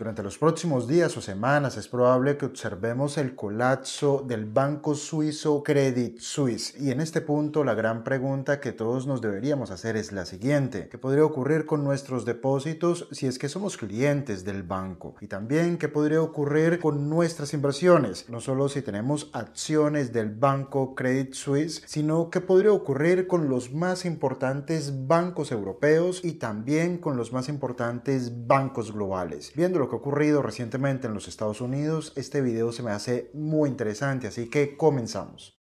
Durante los próximos días o semanas es probable que observemos el colapso del banco suizo Credit Suisse y en este punto la gran pregunta que todos nos deberíamos hacer es la siguiente, ¿qué podría ocurrir con nuestros depósitos si es que somos clientes del banco? Y también ¿qué podría ocurrir con nuestras inversiones? No solo si tenemos acciones del banco Credit Suisse, sino ¿qué podría ocurrir con los más importantes bancos europeos y también con los más importantes bancos globales? que ha ocurrido recientemente en los Estados Unidos, este video se me hace muy interesante, así que comenzamos.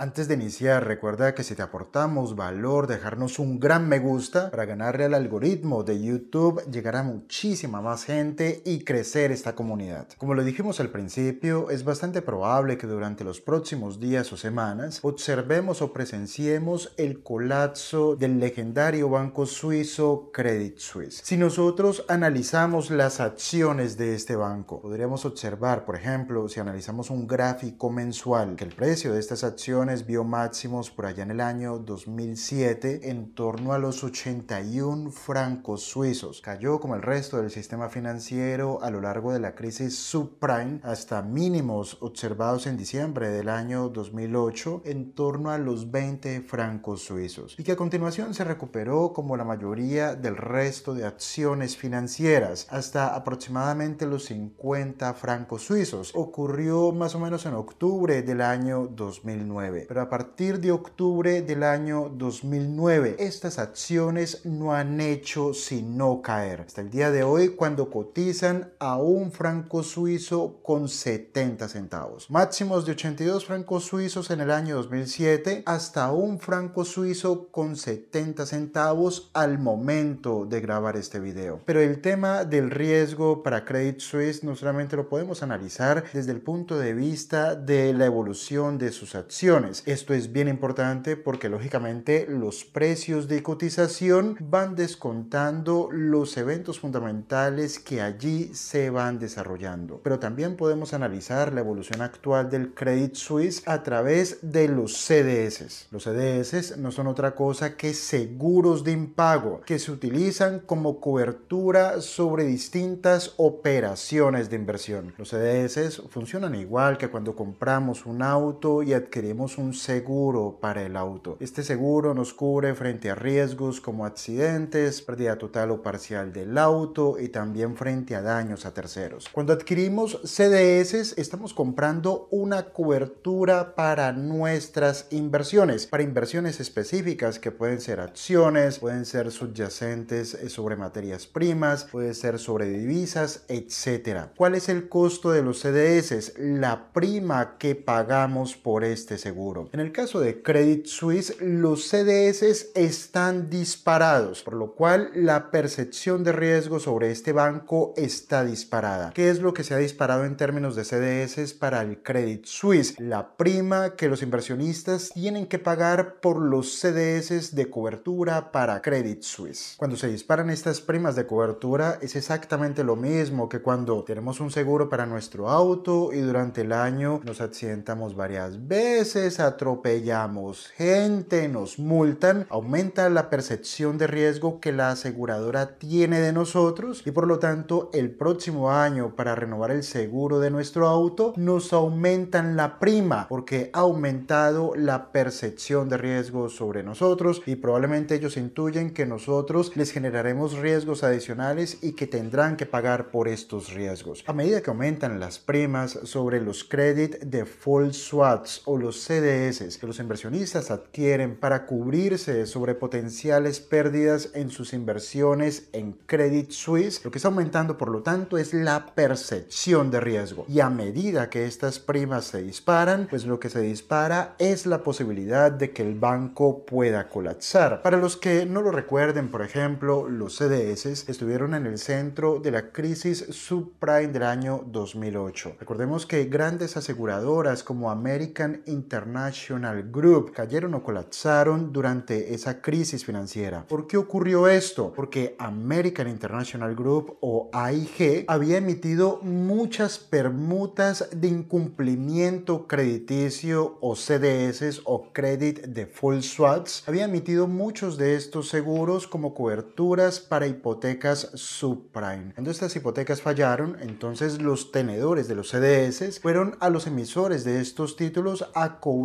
Antes de iniciar, recuerda que si te aportamos valor, dejarnos un gran me gusta para ganarle al algoritmo de YouTube, llegará muchísima más gente y crecer esta comunidad. Como lo dijimos al principio, es bastante probable que durante los próximos días o semanas observemos o presenciemos el colapso del legendario banco suizo Credit Suisse. Si nosotros analizamos las acciones de este banco, podríamos observar, por ejemplo, si analizamos un gráfico mensual, que el precio de estas acciones vio máximos por allá en el año 2007 en torno a los 81 francos suizos. Cayó como el resto del sistema financiero a lo largo de la crisis subprime hasta mínimos observados en diciembre del año 2008 en torno a los 20 francos suizos y que a continuación se recuperó como la mayoría del resto de acciones financieras hasta aproximadamente los 50 francos suizos. Ocurrió más o menos en octubre del año 2009 pero a partir de octubre del año 2009, estas acciones no han hecho sino caer. Hasta el día de hoy, cuando cotizan a un franco suizo con 70 centavos. Máximos de 82 francos suizos en el año 2007 hasta un franco suizo con 70 centavos al momento de grabar este video. Pero el tema del riesgo para Credit Suisse no solamente lo podemos analizar desde el punto de vista de la evolución de sus acciones, esto es bien importante porque lógicamente los precios de cotización van descontando los eventos fundamentales que allí se van desarrollando. Pero también podemos analizar la evolución actual del Credit Suisse a través de los CDS. Los CDS no son otra cosa que seguros de impago que se utilizan como cobertura sobre distintas operaciones de inversión. Los CDS funcionan igual que cuando compramos un auto y adquirimos un seguro para el auto. Este seguro nos cubre frente a riesgos como accidentes, pérdida total o parcial del auto y también frente a daños a terceros. Cuando adquirimos CDS estamos comprando una cobertura para nuestras inversiones, para inversiones específicas que pueden ser acciones, pueden ser subyacentes eh, sobre materias primas, puede ser sobre divisas, etc. ¿Cuál es el costo de los CDS? La prima que pagamos por este seguro. En el caso de Credit Suisse, los CDS están disparados, por lo cual la percepción de riesgo sobre este banco está disparada. ¿Qué es lo que se ha disparado en términos de CDS para el Credit Suisse? La prima que los inversionistas tienen que pagar por los CDS de cobertura para Credit Suisse. Cuando se disparan estas primas de cobertura es exactamente lo mismo que cuando tenemos un seguro para nuestro auto y durante el año nos accidentamos varias veces atropellamos gente, nos multan, aumenta la percepción de riesgo que la aseguradora tiene de nosotros y por lo tanto el próximo año para renovar el seguro de nuestro auto nos aumentan la prima porque ha aumentado la percepción de riesgo sobre nosotros y probablemente ellos intuyen que nosotros les generaremos riesgos adicionales y que tendrán que pagar por estos riesgos. A medida que aumentan las primas sobre los credit default swaps o los CDS que los inversionistas adquieren para cubrirse sobre potenciales pérdidas en sus inversiones en Credit Suisse, lo que está aumentando por lo tanto es la percepción de riesgo. Y a medida que estas primas se disparan, pues lo que se dispara es la posibilidad de que el banco pueda colapsar. Para los que no lo recuerden, por ejemplo, los CDS estuvieron en el centro de la crisis subprime del año 2008. Recordemos que grandes aseguradoras como American International International Group cayeron o colapsaron durante esa crisis financiera. ¿Por qué ocurrió esto? Porque American International Group o AIG había emitido muchas permutas de incumplimiento crediticio o CDS o Credit Default Swaps. Había emitido muchos de estos seguros como coberturas para hipotecas subprime. Cuando estas hipotecas fallaron, entonces los tenedores de los CDS fueron a los emisores de estos títulos a cobrar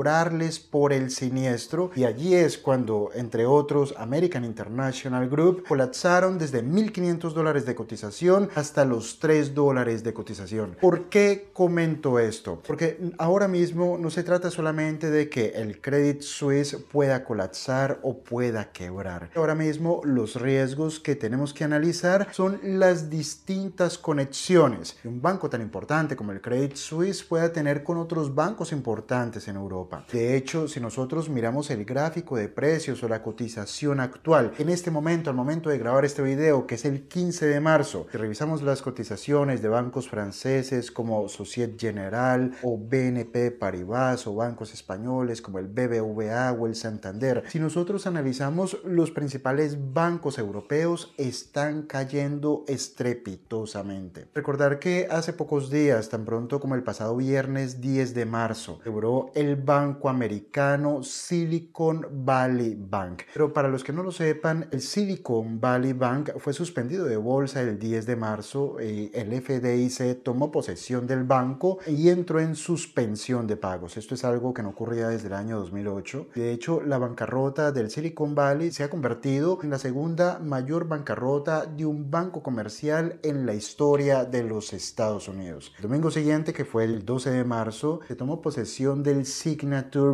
por el siniestro y allí es cuando, entre otros, American International Group colapsaron desde 1.500 dólares de cotización hasta los 3 dólares de cotización. ¿Por qué comento esto? Porque ahora mismo no se trata solamente de que el Credit Suisse pueda colapsar o pueda quebrar. Ahora mismo los riesgos que tenemos que analizar son las distintas conexiones que un banco tan importante como el Credit Suisse pueda tener con otros bancos importantes en Europa de hecho, si nosotros miramos el gráfico de precios o la cotización actual, en este momento, al momento de grabar este video, que es el 15 de marzo, si revisamos las cotizaciones de bancos franceses como Societe General o BNP Paribas o bancos españoles como el BBVA o el Santander, si nosotros analizamos los principales bancos europeos, están cayendo estrepitosamente. Recordar que hace pocos días, tan pronto como el pasado viernes 10 de marzo, logró el banco americano, Silicon Valley Bank. Pero para los que no lo sepan, el Silicon Valley Bank fue suspendido de bolsa el 10 de marzo. Eh, el FDIC tomó posesión del banco y entró en suspensión de pagos. Esto es algo que no ocurría desde el año 2008. De hecho, la bancarrota del Silicon Valley se ha convertido en la segunda mayor bancarrota de un banco comercial en la historia de los Estados Unidos. El domingo siguiente, que fue el 12 de marzo, se tomó posesión del SIC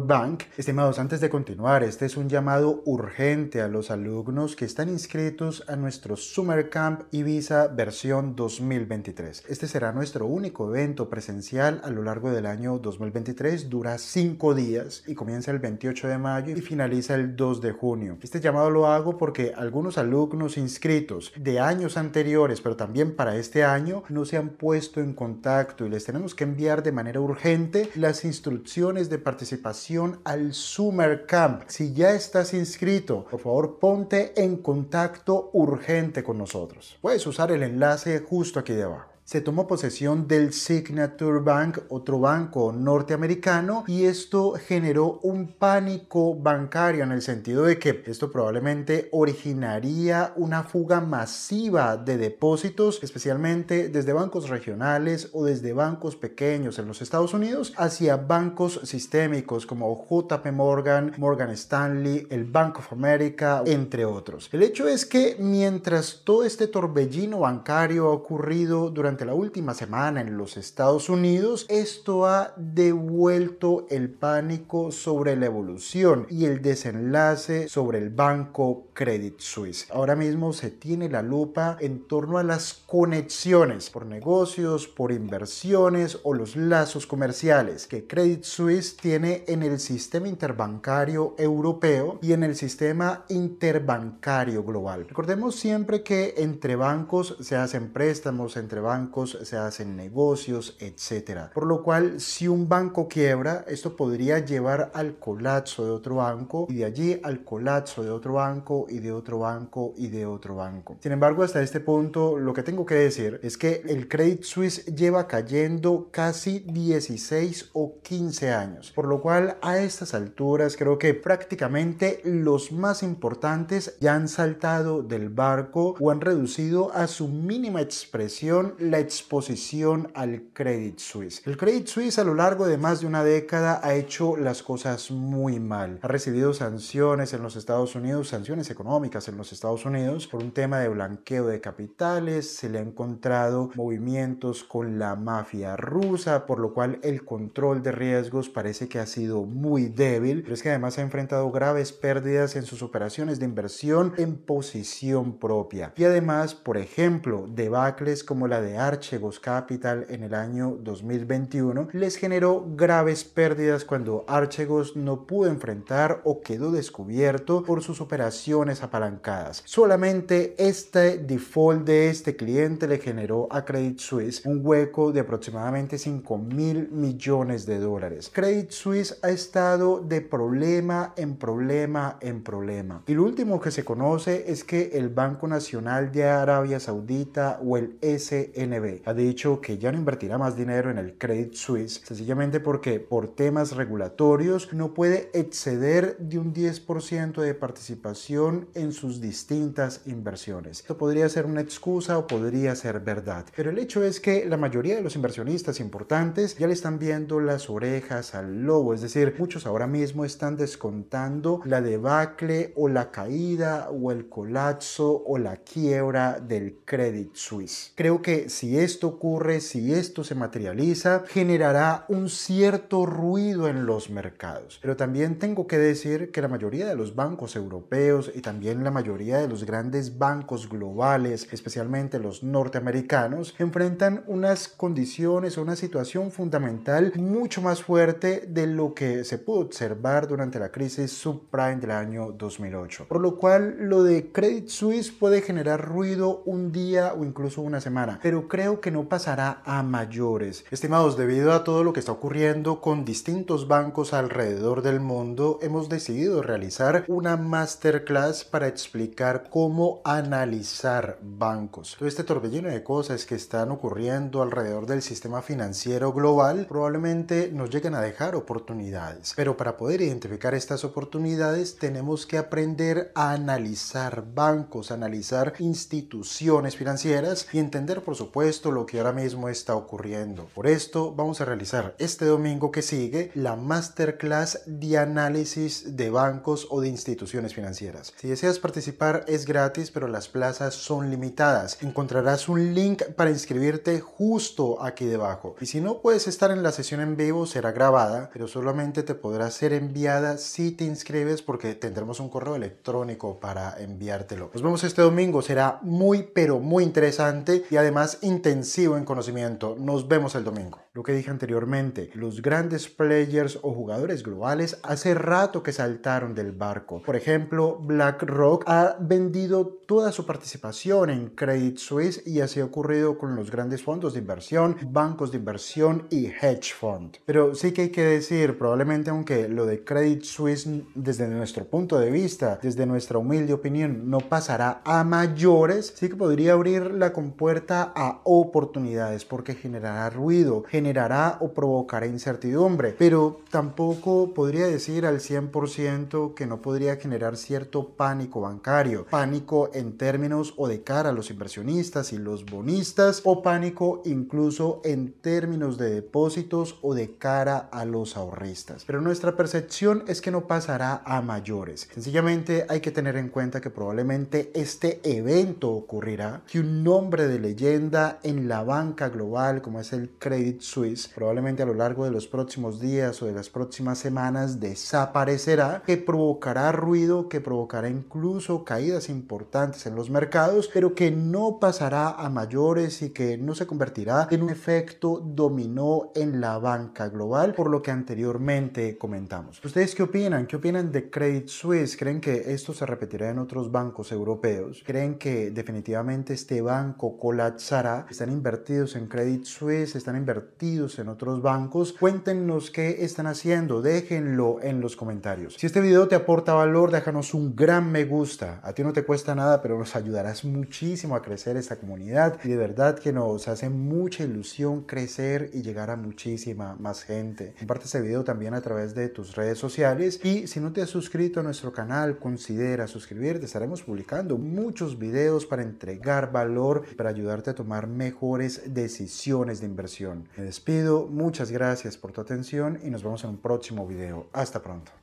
Bank. Estimados, antes de continuar, este es un llamado urgente a los alumnos que están inscritos a nuestro Summer Camp Ibiza versión 2023. Este será nuestro único evento presencial a lo largo del año 2023. Dura cinco días y comienza el 28 de mayo y finaliza el 2 de junio. Este llamado lo hago porque algunos alumnos inscritos de años anteriores, pero también para este año, no se han puesto en contacto y les tenemos que enviar de manera urgente las instrucciones de participación participación al Summer Camp. Si ya estás inscrito, por favor ponte en contacto urgente con nosotros. Puedes usar el enlace justo aquí debajo se tomó posesión del Signature Bank, otro banco norteamericano, y esto generó un pánico bancario en el sentido de que esto probablemente originaría una fuga masiva de depósitos, especialmente desde bancos regionales o desde bancos pequeños en los Estados Unidos hacia bancos sistémicos como JP Morgan, Morgan Stanley, el Bank of America, entre otros. El hecho es que mientras todo este torbellino bancario ha ocurrido durante la última semana en los Estados Unidos, esto ha devuelto el pánico sobre la evolución y el desenlace sobre el banco Credit Suisse. Ahora mismo se tiene la lupa en torno a las conexiones por negocios, por inversiones o los lazos comerciales que Credit Suisse tiene en el sistema interbancario europeo y en el sistema interbancario global. Recordemos siempre que entre bancos se hacen préstamos, entre bancos se hacen negocios, etcétera Por lo cual, si un banco quiebra, esto podría llevar al colapso de otro banco y de allí al colapso de otro banco y de otro banco y de otro banco. Sin embargo, hasta este punto, lo que tengo que decir es que el Credit Suisse lleva cayendo casi 16 o 15 años, por lo cual a estas alturas creo que prácticamente los más importantes ya han saltado del barco o han reducido a su mínima expresión la exposición al Credit Suisse. El Credit Suisse a lo largo de más de una década ha hecho las cosas muy mal. Ha recibido sanciones en los Estados Unidos, sanciones económicas en los Estados Unidos por un tema de blanqueo de capitales. Se le ha encontrado movimientos con la mafia rusa, por lo cual el control de riesgos parece que ha sido muy débil. Pero es que además ha enfrentado graves pérdidas en sus operaciones de inversión en posición propia. Y además, por ejemplo, debacles como la de Archegos Capital en el año 2021 les generó graves pérdidas cuando Archegos no pudo enfrentar o quedó descubierto por sus operaciones apalancadas. Solamente este default de este cliente le generó a Credit Suisse un hueco de aproximadamente 5 mil millones de dólares. Credit Suisse ha estado de problema en problema en problema. Y lo último que se conoce es que el Banco Nacional de Arabia Saudita o el SL ha dicho que ya no invertirá más dinero en el Credit Suisse, sencillamente porque por temas regulatorios no puede exceder de un 10% de participación en sus distintas inversiones. Esto podría ser una excusa o podría ser verdad, pero el hecho es que la mayoría de los inversionistas importantes ya le están viendo las orejas al lobo, es decir, muchos ahora mismo están descontando la debacle o la caída o el colapso o la quiebra del Credit Suisse. Creo que si esto ocurre, si esto se materializa, generará un cierto ruido en los mercados. Pero también tengo que decir que la mayoría de los bancos europeos y también la mayoría de los grandes bancos globales, especialmente los norteamericanos, enfrentan unas condiciones, o una situación fundamental mucho más fuerte de lo que se pudo observar durante la crisis subprime del año 2008. Por lo cual, lo de Credit Suisse puede generar ruido un día o incluso una semana, pero creo que no pasará a mayores. Estimados, debido a todo lo que está ocurriendo con distintos bancos alrededor del mundo, hemos decidido realizar una masterclass para explicar cómo analizar bancos. Todo este torbellino de cosas que están ocurriendo alrededor del sistema financiero global probablemente nos lleguen a dejar oportunidades, pero para poder identificar estas oportunidades tenemos que aprender a analizar bancos, analizar instituciones financieras y entender por supuesto esto lo que ahora mismo está ocurriendo. Por esto vamos a realizar este domingo que sigue la masterclass de análisis de bancos o de instituciones financieras. Si deseas participar es gratis, pero las plazas son limitadas. Encontrarás un link para inscribirte justo aquí debajo. Y si no puedes estar en la sesión en vivo, será grabada, pero solamente te podrá ser enviada si te inscribes porque tendremos un correo electrónico para enviártelo. Nos vemos este domingo, será muy pero muy interesante y además intensivo en conocimiento. Nos vemos el domingo. Lo que dije anteriormente, los grandes players o jugadores globales hace rato que saltaron del barco. Por ejemplo, BlackRock ha vendido toda su participación en Credit Suisse y así ha ocurrido con los grandes fondos de inversión, bancos de inversión y hedge fund. Pero sí que hay que decir, probablemente aunque lo de Credit Suisse desde nuestro punto de vista, desde nuestra humilde opinión, no pasará a mayores, sí que podría abrir la compuerta a oportunidades porque generará ruido, generará o provocará incertidumbre, pero tampoco podría decir al 100% que no podría generar cierto pánico bancario, pánico en términos o de cara a los inversionistas y los bonistas, o pánico incluso en términos de depósitos o de cara a los ahorristas. Pero nuestra percepción es que no pasará a mayores. Sencillamente hay que tener en cuenta que probablemente este evento ocurrirá, que un nombre de leyenda en la banca global como es el Credit Suisse, probablemente a lo largo de los próximos días o de las próximas semanas desaparecerá, que provocará ruido, que provocará incluso caídas importantes en los mercados, pero que no pasará a mayores y que no se convertirá en un efecto dominó en la banca global, por lo que anteriormente comentamos. ¿Ustedes qué opinan? ¿Qué opinan de Credit Suisse? ¿Creen que esto se repetirá en otros bancos europeos? ¿Creen que definitivamente este banco colapsará? están invertidos en Credit Suisse, están invertidos en otros bancos. Cuéntenos qué están haciendo, déjenlo en los comentarios. Si este video te aporta valor, déjanos un gran me gusta. A ti no te cuesta nada, pero nos ayudarás muchísimo a crecer esta comunidad y de verdad que nos hace mucha ilusión crecer y llegar a muchísima más gente. Comparte este video también a través de tus redes sociales y si no te has suscrito a nuestro canal, considera suscribirte. Estaremos publicando muchos videos para entregar valor, para ayudarte a tomar mejores decisiones de inversión. Me despido, muchas gracias por tu atención y nos vemos en un próximo video. Hasta pronto.